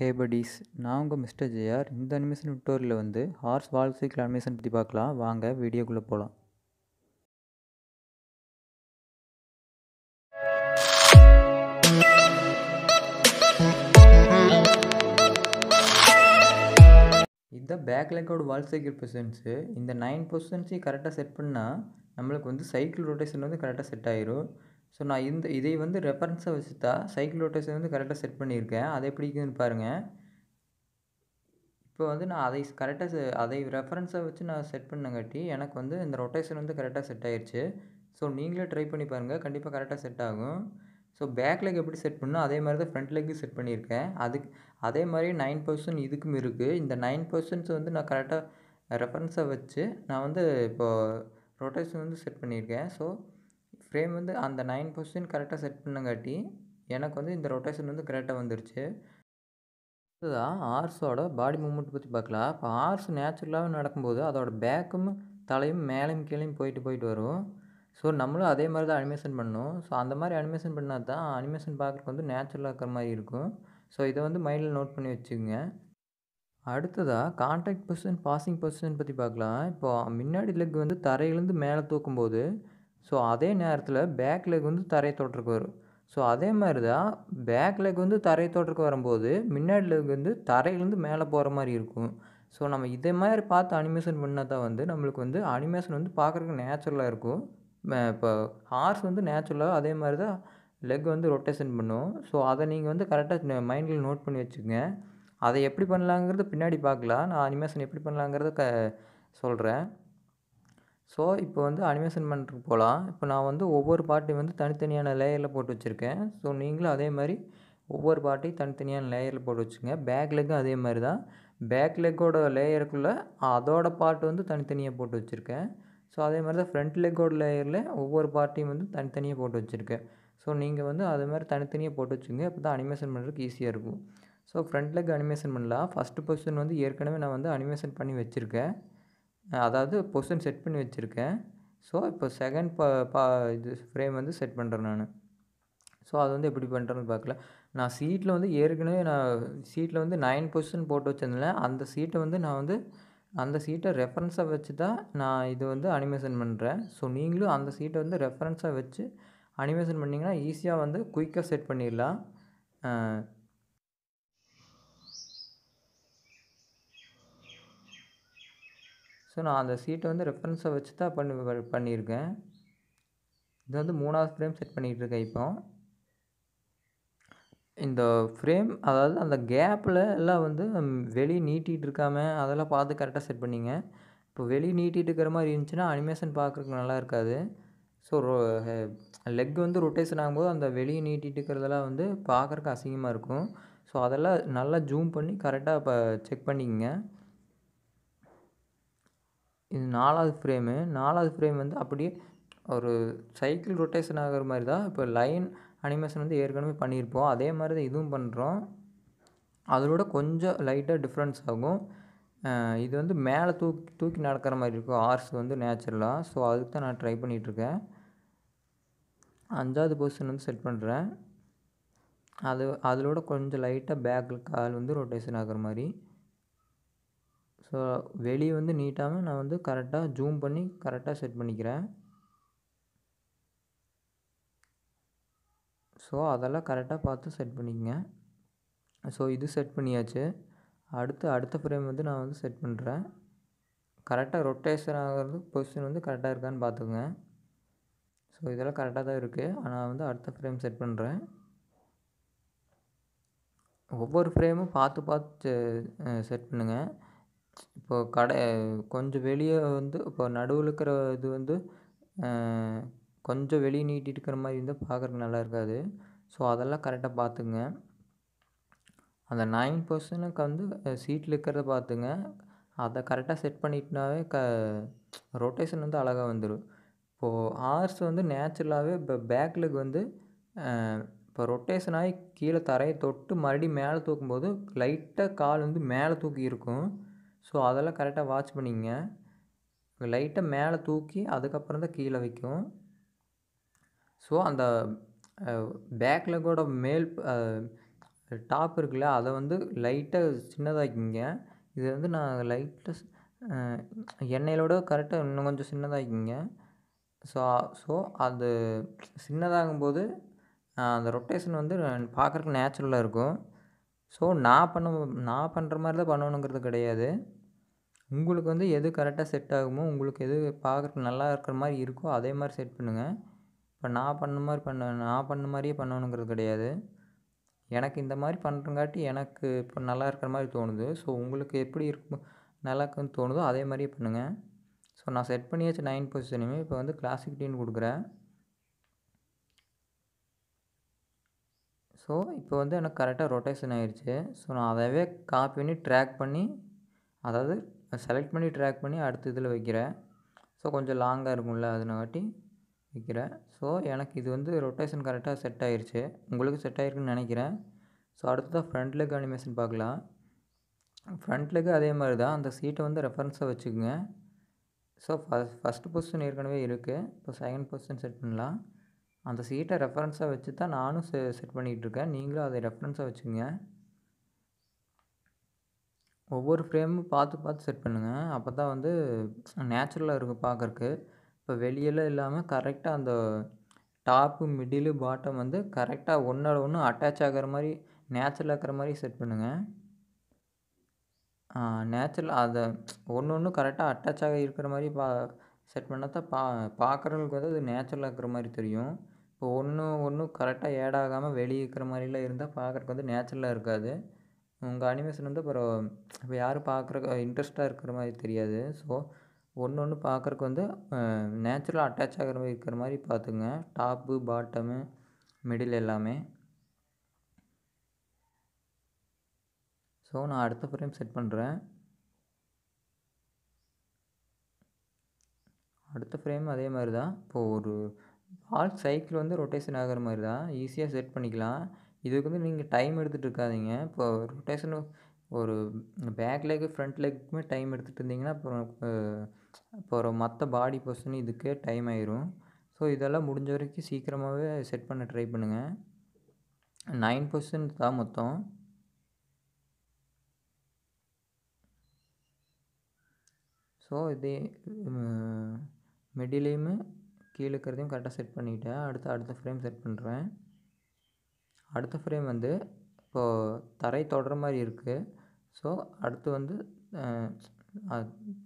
ஹே buddies நான் உங்கள் mister JR இந்த அனிமேஷன் டியூட்டோரியலில் வந்து ஹார்ஸ் வால் சைக்கிள் அனிமேஷன் பற்றி பார்க்கலாம் வாங்க வீடியோக்குள்ளே போகலாம் இதுதான் பேக் லெக்கோட வால் சைக்கிள் பொசிஷன்ஸு இந்த நைன் பெர்சன்ஸையும் கரெக்டாக செட் பண்ணால் நம்மளுக்கு வந்து சைக்கிள் ரொட்டேஷன் வந்து கரெக்டாக செட் ஆகிரும் ஸோ நான் இந்த இதை வந்து ரெஃபரன்ஸை வச்சு தான் சைக்கிள் ரொட்டேஷன் வந்து கரெக்டாக செட் பண்ணியிருக்கேன் அதை பிடிக்குதுன்னு பாருங்கள் இப்போ வந்து நான் அதை கரெக்டாக அதை ரெஃபரன்ஸை வச்சு நான் செட் பண்ணங்காட்டி எனக்கு வந்து இந்த ரொட்டேஷன் வந்து கரெக்டாக செட் ஆயிடுச்சு ஸோ நீங்களே ட்ரை பண்ணி பாருங்கள் கண்டிப்பாக கரெக்டாக செட் ஆகும் ஸோ பேக் லெக் எப்படி செட் பண்ணோ அதே மாதிரி தான் ஃப்ரண்ட் லெக்கு செட் பண்ணியிருக்கேன் அதுக்கு அதே மாதிரி நைன் பர்சன்ட் இதுக்கும் இருக்குது இந்த நைன் பர்சன்ட்ஸ் வந்து நான் கரெக்டாக ரெஃபரன்ஸை வச்சு நான் வந்து இப்போது ரொட்டேஷன் வந்து செட் பண்ணியிருக்கேன் ஸோ ஃப்ரேம் வந்து அந்த நைன் பொசிஷன் கரெக்டாக செட் பண்ணங்காட்டி எனக்கு வந்து இந்த ரொட்டேஷன் வந்து கரெக்டாக வந்துருச்சு இதுதான் ஆர்ஸோட பாடி மூமெண்ட் பற்றி பார்க்கலாம் இப்போ ஆர்ஸ் நேச்சுரலாகவே நடக்கும்போது அதோட பேக்கும் தலையும் மேலேயும் கீழையும் போயிட்டு போயிட்டு வரும் ஸோ நம்மளும் அதே மாதிரி தான் அனிமேஷன் பண்ணணும் ஸோ அந்த மாதிரி அனிமேஷன் பண்ணால் தான் அனிமேஷன் பார்க்குறக்கு வந்து நேச்சுரலாக இருக்கிற மாதிரி இருக்கும் ஸோ இதை வந்து மைண்டில் நோட் பண்ணி வச்சுக்கோங்க அடுத்ததாக கான்டாக்ட் பொசிஷன் பாசிங் பொசிஷன் பற்றி பார்க்கலாம் இப்போ முன்னாடி லெக் வந்து தரையிலேருந்து மேலே தூக்கும்போது ஸோ அதே நேரத்தில் பேக் லெக் வந்து தரை தோற்றக்கு வரும் ஸோ அதே மாதிரி தான் பேக் லெக் வந்து தரை தோற்றக்கு வரும்போது முன்னாடி லெக் வந்து தரையிலேருந்து மேலே போகிற மாதிரி இருக்கும் ஸோ நம்ம இதே மாதிரி பார்த்து அனிமேஷன் பண்ணால் தான் வந்து நம்மளுக்கு வந்து அனிமேஷன் வந்து பார்க்குறதுக்கு நேச்சுரலாக இருக்கும் இப்போ ஹார்ஸ் வந்து நேச்சுரலாக அதே மாதிரி தான் லெக் வந்து ரொட்டேஷன் பண்ணும் ஸோ அதை நீங்கள் வந்து கரெக்டாக மைண்டில் நோட் பண்ணி வச்சுக்கோங்க அதை எப்படி பண்ணலாங்கிறது பின்னாடி பார்க்கலாம் நான் அனிமேஷன் எப்படி பண்ணலாங்கிறத க சொல்கிறேன் ஸோ இப்போ வந்து அனிமேஷன் பண்ணுறதுக்கு போகலாம் இப்போ நான் வந்து ஒவ்வொரு பாட்டையும் வந்து தனித்தனியான லேயரில் போட்டு வச்சுருக்கேன் ஸோ நீங்களும் அதே மாதிரி ஒவ்வொரு பாட்டையும் தனித்தனியான லேயரில் போட்டு வச்சுங்க பேக் லெக்கும் அதே மாதிரி தான் பேக் லெக்கோட லேயருக்குள்ளே அதோட பாட்டு வந்து தனித்தனியாக போட்டு வச்சுருக்கேன் ஸோ அதே மாதிரி தான் ஃப்ரண்ட் லெக்கோட லேயரில் ஒவ்வொரு பார்ட்டியும் வந்து தனித்தனியாக போட்டு வச்சுருக்கேன் ஸோ நீங்கள் வந்து அது மாதிரி தனித்தனியாக போட்டு வச்சுங்க அப்போ தான் அனிமேஷன் பண்ணுறதுக்கு ஈஸியாக இருக்கும் ஸோ ஃப்ரண்ட் லெக் அனிமேஷன் பண்ணலாம் ஃபஸ்ட்டு பொசிஷன் வந்து ஏற்கனவே நான் வந்து அனிமேஷன் பண்ணி வச்சுருக்கேன் அதாவது பொசிஷன் செட் பண்ணி வச்சுருக்கேன் ஸோ இப்போ செகண்ட் ப பா இது ஃப்ரேம் வந்து செட் பண்ணுறேன் நான் ஸோ அது வந்து எப்படி பண்ணுறேன்னு பார்க்கல நான் சீட்டில் வந்து ஏற்கனவே நான் சீட்டில் வந்து நைன் பொசிஷன் போட்டு வச்சிருந்தேன் அந்த சீட்டை வந்து நான் வந்து அந்த சீட்டை ரெஃபரன்ஸாக வச்சு தான் நான் இது வந்து அனிமேஷன் பண்ணுறேன் ஸோ நீங்களும் அந்த சீட்டை வந்து ரெஃபரன்ஸாக வச்சு அனிமேஷன் பண்ணிங்கன்னா ஈஸியாக வந்து குயிக்காக செட் பண்ணிடலாம் ஸோ நான் அந்த சீட்டை வந்து ரெஃபரன்ஸை வச்சு தான் பண்ணி பண்ணியிருக்கேன் இது வந்து மூணாவது ஃப்ரேம் செட் பண்ணிகிட்டு இருக்கேன் இப்போ இந்த ஃப்ரேம் அதாவது அந்த கேப்பில் எல்லாம் வந்து வெளியே நீட்டிகிட்டு இருக்காம அதெல்லாம் பார்த்து கரெக்டாக செட் பண்ணிங்க இப்போ வெளியே நீட்டிகிட்டு இருக்கிற மாதிரி இருந்துச்சுன்னா அனிமேஷன் பார்க்குறதுக்கு நல்லா இருக்காது ஸோ லெக் வந்து ரொட்டேஷன் ஆகும்போது அந்த வெளியே நீட்டிகிட்டு இருக்கிறதெல்லாம் வந்து பார்க்குறக்கு அசிங்கமாக இருக்கும் ஸோ அதெல்லாம் நல்லா ஜூம் பண்ணி கரெக்டாக இப்போ செக் பண்ணிக்கோங்க இது நாலாவது ஃப்ரேமு நாலாவது ஃப்ரேம் வந்து அப்படியே ஒரு சைக்கிள் ரொட்டேஷன் ஆகிற மாதிரி தான் இப்போ லைன் அனிமேஷன் வந்து ஏற்கனவே பண்ணியிருப்போம் அதே மாதிரி தான் இதுவும் பண்ணுறோம் அதோட கொஞ்சம் லைட்டாக டிஃப்ரென்ஸ் ஆகும் இது வந்து மேலே தூக்கி தூக்கி நடக்கிற மாதிரி இருக்கும் ஆர்ஸ் வந்து நேச்சுரலாக ஸோ அதுக்கு தான் நான் ட்ரை பண்ணிகிட்ருக்கேன் அஞ்சாவது பொசிஷன் வந்து செட் பண்ணுறேன் அது அதோட கொஞ்சம் லைட்டாக பேக்கில் கால் வந்து ரொட்டேஷன் ஆகிற மாதிரி ஸோ வெளியே வந்து நீட்டாக நான் வந்து கரெக்டாக ஜூம் பண்ணி கரெக்டாக செட் பண்ணிக்கிறேன் ஸோ அதெல்லாம் கரெக்டாக பார்த்து செட் பண்ணிக்கங்க ஸோ இது செட் பண்ணியாச்சு அடுத்து அடுத்த ஃப்ரேம் வந்து நான் வந்து செட் பண்ணுறேன் கரெக்டாக ரொட்டேஷன் ஆகிறது பொசிஷன் வந்து கரெக்டாக இருக்கான்னு பார்த்துக்குங்க ஸோ இதெல்லாம் கரெக்டாக தான் இருக்குது ஆனால் வந்து அடுத்த ஃப்ரேம் செட் பண்ணுறேன் ஒவ்வொரு ஃப்ரேமும் பார்த்து பார்த்து செட் பண்ணுங்கள் இப்போது கடை கொஞ்சம் வெளியே வந்து இப்போது நடுவில் இருக்கிற இது வந்து கொஞ்சம் வெளியே நீட்டிகிட்டு இருக்கிற மாதிரி இருந்தால் பார்க்கறக்கு நல்லா இருக்காது ஸோ அதெல்லாம் கரெக்டாக பார்த்துக்குங்க அந்த நைன் பர்சனுக்கு வந்து சீட்டில் இருக்கிறத பார்த்துங்க அதை கரெக்டாக செட் பண்ணிட்டுனாவே க ரொட்டேஷன் வந்து அழகாக வந்துடும் இப்போது ஆர்ஸ் வந்து நேச்சுரலாகவே இப்போ பேக்கில் வந்து இப்போ ரொட்டேஷன் ஆகி கீழே தரையை தொட்டு மறுபடியும் மேலே தூக்கும்போது லைட்டாக கால் வந்து மேலே தூக்கி இருக்கும் ஸோ அதெல்லாம் கரெக்டாக வாட்ச் பண்ணிங்க லைட்டை மேலே தூக்கி அதுக்கப்புறம் தான் கீழே வைக்கும் ஸோ அந்த பேக்கில் கூட மேல் டாப் இருக்குல்ல அதை வந்து லைட்டாக சின்னதாக்கிங்க இது வந்து நான் லைட்டாக எண்ணெயிலோட கரெக்டாக இன்னும் கொஞ்சம் சின்னதாக்கிங்க ஸோ ஸோ அது சின்னதாகும்போது அந்த ரொட்டேஷன் வந்து பார்க்குறக்கு நேச்சுரலாக இருக்கும் ஸோ நான் பண்ண நான் பண்ணுற மாதிரி தான் பண்ணணுங்கிறது கிடையாது உங்களுக்கு வந்து எது கரெக்டாக செட் ஆகுமோ உங்களுக்கு எது பார்க்குறக்கு நல்லா இருக்கிற மாதிரி இருக்கோ அதே மாதிரி செட் பண்ணுங்கள் இப்போ நான் பண்ண மாதிரி பண்ண நான் பண்ண மாதிரியே பண்ணணுங்கிறது கிடையாது எனக்கு இந்த மாதிரி பண்ணுறங்காட்டி எனக்கு இப்போ நல்லா இருக்கிற மாதிரி தோணுது ஸோ உங்களுக்கு எப்படி இருக்கும் நல்லா தோணுதோ அதே மாதிரியே பண்ணுங்கள் ஸோ நான் செட் பண்ணியாச்சு நைன் பொசிஷனுமே இப்போ வந்து கிளாசிக் டீன் கொடுக்குறேன் ஸோ இப்போ வந்து எனக்கு கரெக்டாக ரொட்டேஷன் ஆகிடுச்சு ஸோ நான் அதாவே காப்பி பண்ணி ட்ராக் பண்ணி அதாவது செலக்ட் பண்ணி ட்ராக் பண்ணி அடுத்த இதில் வைக்கிறேன் ஸோ கொஞ்சம் லாங்காக இருக்கும்ல அதனாட்டி வைக்கிறேன் ஸோ எனக்கு இது வந்து ரொட்டேஷன் கரெக்டாக செட் ஆயிடுச்சு உங்களுக்கு செட் ஆகிருக்குன்னு நினைக்கிறேன் ஸோ அடுத்ததாக ஃப்ரண்ட் லெக் அனிமேஷன் பார்க்கலாம் ஃப்ரண்ட் லெக் அதே மாதிரி தான் அந்த சீட்டை வந்து ரெஃபரன்ஸாக வச்சுக்கோங்க ஸோ ஃபஸ்ட் ஃபஸ்ட் பொசிஷன் ஏற்கனவே இருக்குது இப்போ செகண்ட் பொசிஷன் செட் பண்ணலாம் அந்த சீட்டை ரெஃபரன்ஸாக வச்சு தான் நானும் செ செட் பண்ணிகிட்ருக்கேன் நீங்களும் அதை ரெஃபரன்ஸாக வச்சுக்கோங்க ஒவ்வொரு ஃப்ரேமும் பார்த்து பார்த்து செட் பண்ணுங்கள் அப்போ தான் வந்து நேச்சுரலாக இருக்கும் பார்க்கறக்கு இப்போ வெளியெல்லாம் இல்லாமல் கரெக்டாக அந்த டாப்பு மிடிலு பாட்டம் வந்து கரெக்டாக ஒன்றோட ஒன்று அட்டாச் ஆகிற மாதிரி நேச்சுரலாக இருக்கிற மாதிரி செட் பண்ணுங்கள் நேச்சுரல் அதை ஒன்று ஒன்று கரெக்டாக அட்டாச் ஆக இருக்கிற மாதிரி பா செட் பண்ணால் தான் பா பார்க்குறவங்களுக்கு வந்து அது நேச்சுரலாக இருக்கிற மாதிரி தெரியும் இப்போ ஒன்று ஒன்றும் கரெக்டாக ஏடாகாமல் வெளியே இருக்கிற மாதிரிலாம் இருந்தால் பார்க்குறக்கு வந்து நேச்சுரலாக இருக்காது உங்கள் அனிமேஷன் வந்து அப்புறம் இப்போ யாரும் பார்க்குறக்கு இன்ட்ரெஸ்ட்டாக இருக்கிற மாதிரி தெரியாது ஸோ ஒன்று ஒன்று பார்க்குறக்கு வந்து நேச்சுரலாக அட்டாச் ஆகிற மாதிரி இருக்கிற மாதிரி பார்த்துங்க டாப்பு பாட்டமு மிடில் எல்லாமே ஸோ நான் அடுத்த ஃப்ரேம் செட் பண்ணுறேன் அடுத்த ஃப்ரேம் அதே மாதிரி தான் இப்போது ஒரு ஆல் சைக்கிள் வந்து ரொட்டேஷன் ஆகிற மாதிரி தான் ஈஸியாக செட் பண்ணிக்கலாம் இதுக்கு வந்து நீங்கள் டைம் எடுத்துகிட்டு இருக்காதீங்க இப்போ ரொட்டேஷன் ஒரு பேக் லெக் ஃப்ரண்ட் லெக்குமே டைம் எடுத்துகிட்டு இருந்தீங்கன்னா அப்புறம் அப்புறம் மற்ற பாடி பொசிஷன் இதுக்கே டைம் ஆயிரும் ஸோ இதெல்லாம் முடிஞ்ச வரைக்கும் சீக்கிரமாகவே செட் பண்ண ட்ரை பண்ணுங்கள் நைன் பொசிஷன் தான் மொத்தம் ஸோ இதே மிடிலையுமே கீழே இருக்கிறதையும் கரெக்டாக செட் பண்ணிவிட்டேன் அடுத்து அடுத்த ஃப்ரேம் செட் பண்ணுறேன் அடுத்த ஃப்ரேம் வந்து இப்போது தரை தொடுற மாதிரி இருக்குது ஸோ அடுத்து வந்து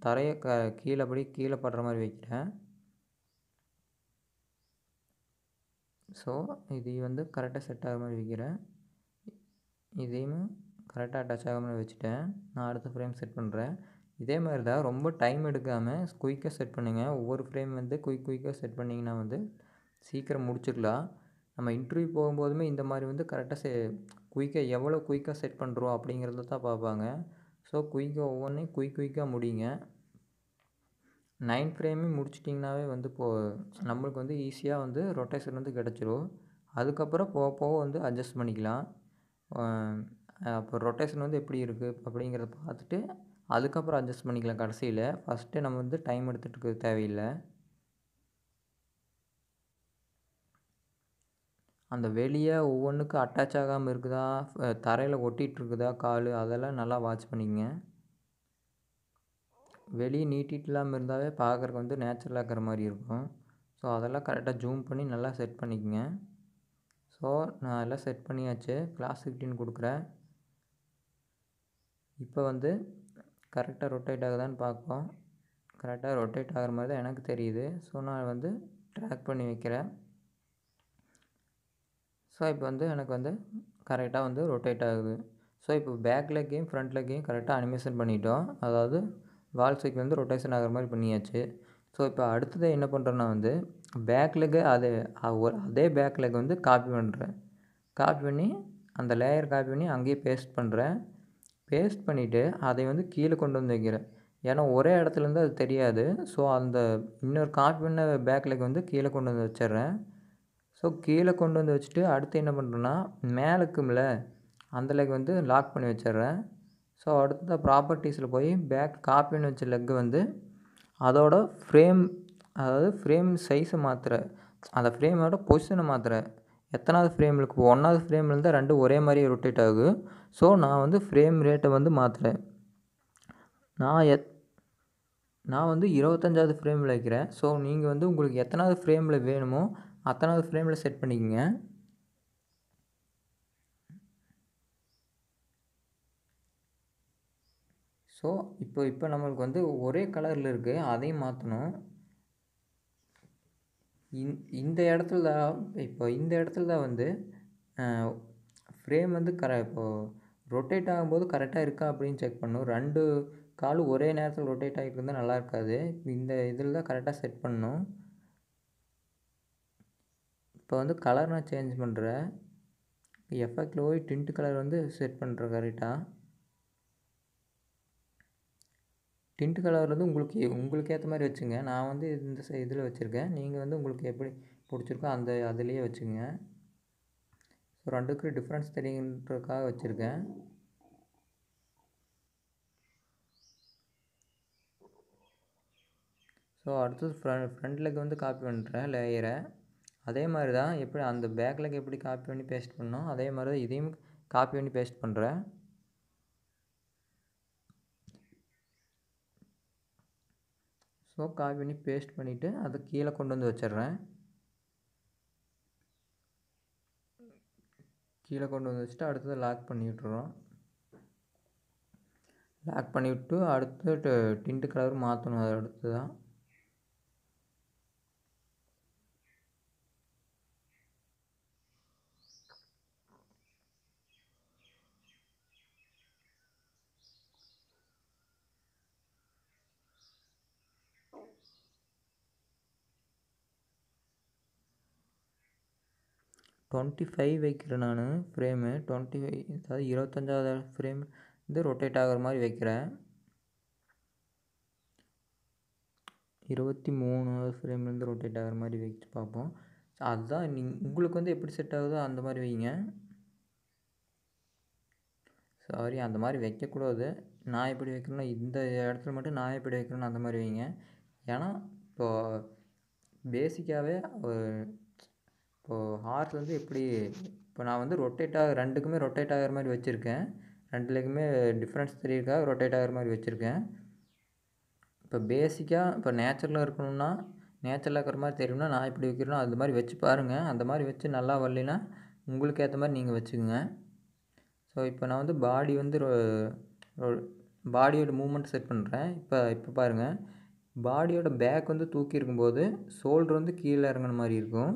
தரையை க கீழேபடி கீழே படுற மாதிரி வைக்கிறேன் ஸோ இது வந்து கரெக்டாக செட் ஆகிற மாதிரி வைக்கிறேன் இதையும் கரெக்டாக அட்டாச் ஆகாம வச்சுட்டேன் நான் அடுத்த ஃப்ரேம் செட் பண்ணுறேன் இதே மாதிரி தான் ரொம்ப டைம் எடுக்காமல் குயிக்காக செட் பண்ணுங்கள் ஒவ்வொரு ஃப்ரேம் வந்து குயிக் குயிக்காக செட் பண்ணிங்கன்னா வந்து சீக்கிரம் முடிச்சிடலாம் நம்ம இன்டர்வியூ போகும்போதுமே இந்த மாதிரி வந்து கரெக்டாக செ குயிக்காக எவ்வளோ குயிக்காக செட் பண்ணுறோம் அப்படிங்கிறத தான் பார்ப்பாங்க ஸோ குயிக்காக ஒவ்வொன்றையும் குயிக் குயிக்காக முடியுங்க நைன் ஃப்ரேமே முடிச்சிட்டிங்கனாவே வந்து போ நம்மளுக்கு வந்து ஈஸியாக வந்து ரொட்டேஷன் வந்து கிடச்சிரும் அதுக்கப்புறம் போக போக வந்து அட்ஜஸ்ட் பண்ணிக்கலாம் அப்போ ரொட்டேஷன் வந்து எப்படி இருக்குது அப்படிங்கிறத பார்த்துட்டு அதுக்கப்புறம் அட்ஜஸ்ட் பண்ணிக்கலாம் கடைசியில் ஃபஸ்ட்டு நம்ம வந்து டைம் எடுத்துகிட்டு தேவையில்லை அந்த வெளியே ஒவ்வொன்றுக்கும் அட்டாச் ஆகாமல் இருக்குதா தரையில் ஒட்டிகிட்ருக்குதா கால் அதெல்லாம் நல்லா வாட்ச் பண்ணிக்கங்க வெளியே நீட்டிகிட்டு இல்லாமல் இருந்தாவே பார்க்குறக்கு வந்து நேச்சுரலாக இருக்கிற மாதிரி இருக்கும் ஸோ அதெல்லாம் கரெக்டாக ஜூம் பண்ணி நல்லா செட் பண்ணிக்கங்க ஸோ நான் எல்லாம் செட் பண்ணியாச்சு கிளாஸ் ஃபிஃப்டின் கொடுக்குறேன் இப்போ வந்து கரெக்டாக ரொட்டேட் ஆகுதான்னு பார்ப்போம் கரெக்டாக ரொட்டேட் ஆகிற மாதிரி தான் எனக்கு தெரியுது ஸோ நான் வந்து ட்ராக் பண்ணி வைக்கிறேன் ஸோ இப்போ வந்து எனக்கு வந்து கரெக்டாக வந்து ரொட்டேட் ஆகுது ஸோ இப்போ பேக் லெக்கையும் ஃப்ரண்ட் லெக்கையும் கரெக்டாக அனிமேஷன் பண்ணிட்டோம் அதாவது வால் சைக்கிள் வந்து ரொட்டேஷன் ஆகிற மாதிரி பண்ணியாச்சு ஸோ இப்போ அடுத்தது என்ன பண்ணுறேன்னா வந்து பேக் லெக்கு அதே ஒரு அதே பேக் லெக் வந்து காப்பி பண்ணுறேன் காப்பி பண்ணி அந்த லேயர் காப்பி பண்ணி அங்கேயே பேஸ்ட் பண்ணுறேன் பேஸ்ட் பண்ணிவிட்டு அதை வந்து கீழே கொண்டு வந்து வைக்கிறேன் ஏன்னா ஒரே இடத்துலேருந்து அது தெரியாது ஸோ அந்த இன்னொரு காப்பி பண்ண பேக் லெக் வந்து கீழே கொண்டு வந்து வச்சிட்றேன் ஸோ கீழே கொண்டு வந்து வச்சுட்டு அடுத்து என்ன பண்ணுறேன்னா மேலே இருக்கும்ல அந்த லெக் வந்து லாக் பண்ணி வச்சிடுறேன் ஸோ அடுத்த ப்ராப்பர்ட்டிஸில் போய் பேக் காப்பின்னு வச்ச லெக்கு வந்து அதோட ஃப்ரேம் அதாவது ஃப்ரேம் சைஸை மாற்றுற அந்த ஃப்ரேமோட பொசிஷனை மாற்றுற எத்தனாவது ஃப்ரேமில் இப்போ ஒன்றாவது ஃப்ரேம்லேருந்து ரெண்டு ஒரே மாதிரி ரொட்டேட் ஆகுது ஸோ நான் வந்து ஃப்ரேம் ரேட்டை வந்து மாற்றுறேன் நான் எத் நான் வந்து இருபத்தஞ்சாவது ஃப்ரேமில் வைக்கிறேன் ஸோ நீங்கள் வந்து உங்களுக்கு எத்தனாவது ஃப்ரேமில் வேணுமோ அத்தனாவது ஃப்ரேமில் செட் பண்ணிக்கோங்க ஸோ இப்போ இப்போ நம்மளுக்கு வந்து ஒரே கலரில் இருக்குது அதையும் மாற்றணும் இந் இந்த இடத்துல தான் இப்போ இந்த இடத்துல தான் வந்து ஃப்ரேம் வந்து கர இப்போது ரொட்டேட் ஆகும்போது கரெக்டாக இருக்கா அப்படின்னு செக் பண்ணணும் ரெண்டு காலும் ஒரே நேரத்தில் ரொட்டேட் ஆகிட்டு இருந்தால் நல்லா இருக்காது இந்த இதில் தான் கரெக்டாக செட் பண்ணணும் இப்போ வந்து கலர் நான் சேஞ்ச் பண்ணுறேன் எஃபெக்டில் போய் டிண்ட்டு கலர் வந்து செட் பண்ணுறேன் கரெக்டாக டிண்ட் கலர் வந்து உங்களுக்கு உங்களுக்கு ஏற்ற மாதிரி வச்சுங்க நான் வந்து இந்த இதில் வச்சுருக்கேன் நீங்கள் வந்து உங்களுக்கு எப்படி பிடிச்சிருக்கோ அந்த அதுலேயே வச்சுங்க ஸோ ரெண்டுக்கும் டிஃப்ரென்ஸ் தெரியுன்றதுக்காக வச்சுருக்கேன் ஸோ அடுத்தது ஃப்ரண்ட் ஃப்ரண்ட் லெக் வந்து காப்பி பண்ணுறேன் லேயரை அதே மாதிரி தான் எப்படி அந்த பேக்கில் எப்படி காப்பி பண்ணி பேஸ்ட் பண்ணோம் அதே மாதிரி தான் இதையும் காப்பி பண்ணி பேஸ்ட் பண்ணுறேன் ஸோ காப்பி பண்ணி பேஸ்ட் பண்ணிவிட்டு அதை கீழே கொண்டு வந்து வச்சிட்றேன் கீழே கொண்டு வந்து வச்சுட்டு அடுத்தது லாக் பண்ணி விட்டுறோம் லாக் பண்ணிவிட்டு அடுத்து டின்ட்டு கலர் மாற்றணும் அது அடுத்து தான் டுவெண்ட்டி ஃபைவ் வைக்கிறேன் நான் ஃப்ரேமு டுவெண்ட்டி ஃபைவ் அதாவது இருபத்தஞ்சாவது ஃப்ரேம் வந்து ரொட்டேட் ஆகிற மாதிரி வைக்கிறேன் இருபத்தி மூணாவது ஃப்ரேம்லேருந்து ரொட்டேட் ஆகிற மாதிரி வச்சு பார்ப்போம் அதுதான் நீ உங்களுக்கு வந்து எப்படி செட் ஆகுதோ அந்த மாதிரி வைங்க சாரி அந்த மாதிரி வைக்கக்கூடாது நான் எப்படி வைக்கிறேன்னா இந்த இடத்துல மட்டும் நான் எப்படி வைக்கிறேன்னு அந்த மாதிரி வைங்க ஏன்னா இப்போது பேசிக்காகவே இப்போது ஹார்ஸ் வந்து எப்படி இப்போ நான் வந்து ரொட்டேட் ஆக ரெண்டுக்குமே ரொட்டேட் ஆகிற மாதிரி வச்சுருக்கேன் ரெண்டுலேயுமே டிஃப்ரென்ஸ் தெரியுதுக்காக ரொட்டேட் ஆகிற மாதிரி வச்சுருக்கேன் இப்போ பேசிக்காக இப்போ நேச்சுரலாக இருக்கணும்னா நேச்சுரலாக இருக்கிற மாதிரி தெரியும்னா நான் இப்படி வைக்கிறேனோ அது மாதிரி வச்சு பாருங்கள் அந்த மாதிரி வச்சு நல்லா வரலைன்னா உங்களுக்கு ஏற்ற மாதிரி நீங்கள் வச்சுக்கோங்க ஸோ இப்போ நான் வந்து பாடி வந்து பாடியோட மூமெண்ட் செட் பண்ணுறேன் இப்போ இப்போ பாருங்கள் பாடியோட பேக் வந்து தூக்கி இருக்கும்போது ஷோல்டர் வந்து கீழே இறங்குன மாதிரி இருக்கும்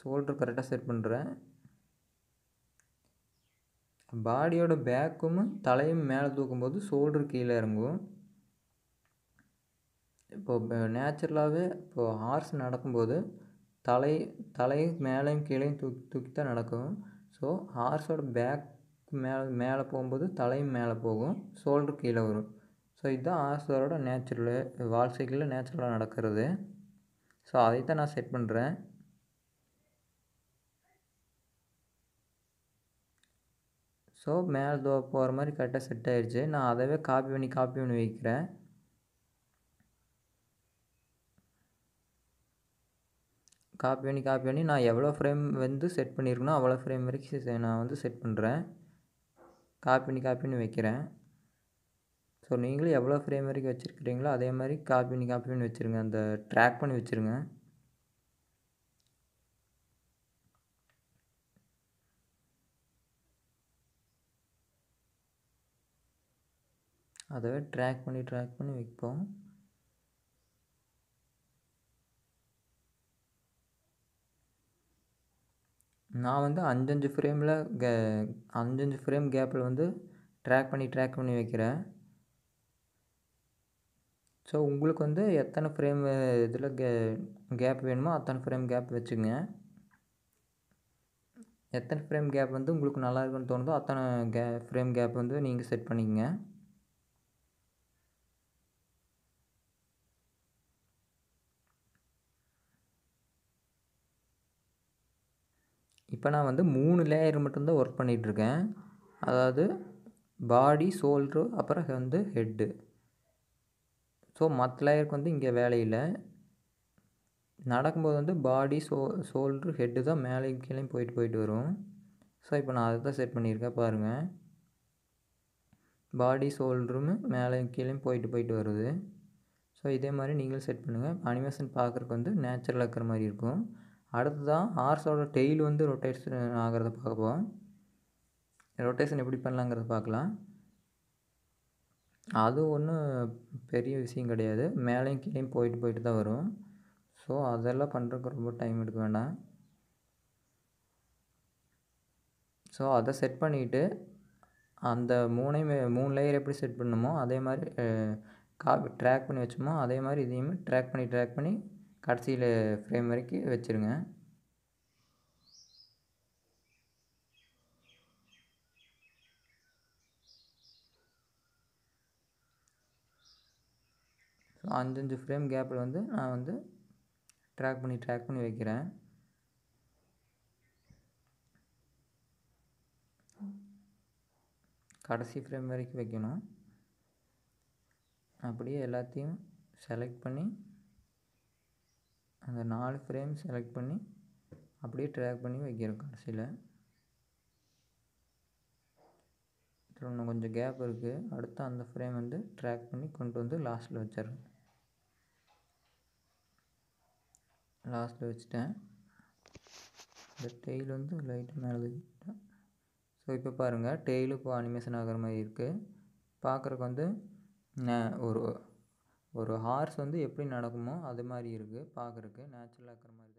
ஷோல்டர் கரெக்டாக செட் பண்ணுறேன் பாடியோட பேக்கும் தலையும் மேலே தூக்கும்போது ஷோல்டர் கீழே இறங்கும் இப்போது நேச்சுரலாகவே இப்போது ஹார்ஸ் நடக்கும்போது தலை தலையும் மேலேயும் கீழேயும் தூக்கி தூக்கி தான் நடக்கும் ஸோ ஹார்ஸோட பேக் மேலே மேலே போகும்போது தலையும் மேலே போகும் ஷோல்டர் கீழே வரும் ஸோ இதுதான் ஹார்ஸோட நேச்சுரலு வால் சைக்கிளில் நேச்சுரலாக நடக்கிறது ஸோ அதை தான் நான் செட் பண்ணுறேன் ஸோ மேலே தோ போகிற மாதிரி கரெக்டாக செட் ஆகிடுச்சு நான் அதைவே காப்பி பண்ணி காப்பி பண்ணி வைக்கிறேன் காப்பி பண்ணி காப்பி பண்ணி நான் எவ்வளோ ஃப்ரேம் வந்து செட் பண்ணியிருக்கணும் அவ்வளோ ஃப்ரேம் வரைக்கும் நான் வந்து செட் பண்ணுறேன் காப்பி பண்ணி காப்பி பண்ணி வைக்கிறேன் ஸோ நீங்களும் எவ்வளோ ஃப்ரேம் வரைக்கும் வச்சுருக்கிறீங்களோ அதே மாதிரி காப்பி பண்ணி காப்பி பண்ணி வச்சுருங்க அந்த ட்ராக் பண்ணி வச்சுருங்க அதை ட்ராக் பண்ணி ட்ராக் பண்ணி வைப்போம் நான் வந்து அஞ்சஞ்சு ஃப்ரேமில் கே அஞ்சஞ்சு ஃப்ரேம் கேப்பில் வந்து ட்ராக் பண்ணி ட்ராக் பண்ணி வைக்கிறேன் ஸோ உங்களுக்கு வந்து எத்தனை ஃப்ரேம் இதில் கே கேப் வேணுமோ அத்தனை ஃப்ரேம் கேப் வச்சுங்க எத்தனை ஃப்ரேம் கேப் வந்து உங்களுக்கு நல்லா இருக்குன்னு தோணுதோ அத்தனை கே ஃப்ரேம் கேப் வந்து நீங்கள் செட் பண்ணிக்கங்க இப்போ நான் வந்து மூணு லேயர் மட்டும்தான் ஒர்க் பண்ணிகிட்ருக்கேன் அதாவது பாடி ஷோல்ட்ரு அப்புறம் வந்து ஹெட்டு ஸோ மற்ற லேயருக்கு வந்து இங்கே வேலையில் நடக்கும்போது வந்து பாடி ஷோ ஷோல்ட்ரு ஹெட்டு தான் மேலே கீழே போயிட்டு போயிட்டு வரும் ஸோ இப்போ நான் அதை தான் செட் பண்ணியிருக்கேன் பாருங்கள் பாடி ஷோல்டரும் மேலே கீழே போயிட்டு போயிட்டு வருது ஸோ இதே மாதிரி நீங்களும் செட் பண்ணுங்கள் அனிமேஷன் பார்க்குறக்கு வந்து நேச்சுரலாக இருக்கிற மாதிரி இருக்கும் அடுத்து தான் ஹார்ஸோட டெய்ல் வந்து ரொட்டேஷன் ஆகிறத பார்க்க போகிறோம் ரொட்டேஷன் எப்படி பண்ணலாங்கிறத பார்க்கலாம் அது ஒன்றும் பெரிய விஷயம் கிடையாது மேலேயும் கீழே போயிட்டு போயிட்டு தான் வரும் ஸோ அதெல்லாம் பண்ணுறதுக்கு ரொம்ப டைம் எடுக்க வேண்டாம் ஸோ அதை செட் பண்ணிவிட்டு அந்த மூணையுமே மூணு லேயர் எப்படி செட் பண்ணணுமோ அதே மாதிரி காப்பி ட்ராக் பண்ணி வச்சோமோ அதே மாதிரி இதையுமே ட்ராக் பண்ணி ட்ராக் பண்ணி கடைசியில் ஃப்ரேம் வரைக்கும் வச்சுருங்க ஸோ அஞ்சஞ்சு ஃப்ரேம் கேப்பில் வந்து நான் வந்து ட்ராக் பண்ணி ட்ராக் பண்ணி வைக்கிறேன் கடைசி ஃப்ரேம் வரைக்கும் வைக்கணும் அப்படியே எல்லாத்தையும் செலக்ட் பண்ணி அந்த நாலு ஃப்ரேம் செலக்ட் பண்ணி அப்படியே ட்ராக் பண்ணி வைக்கிறோம் கடைசியில் இன்னும் கொஞ்சம் கேப் இருக்குது அடுத்து அந்த ஃப்ரேம் வந்து ட்ராக் பண்ணி கொண்டு வந்து லாஸ்ட்டில் வச்சிடுறேன் லாஸ்ட்டில் வச்சுட்டேன் இந்த டெய்ல் வந்து லைட்டு மேலே வச்சுட்டேன் ஸோ இப்போ பாருங்கள் டெய்லு இப்போ அனிமேஷன் ஆகிற மாதிரி இருக்குது பார்க்குறக்கு வந்து ஒரு ஒரு ஹார்ஸ் வந்து எப்படி நடக்குமோ அது மாதிரி இருக்குது பார்க்குறக்கு நேச்சுரலாக இருக்கிற மாதிரி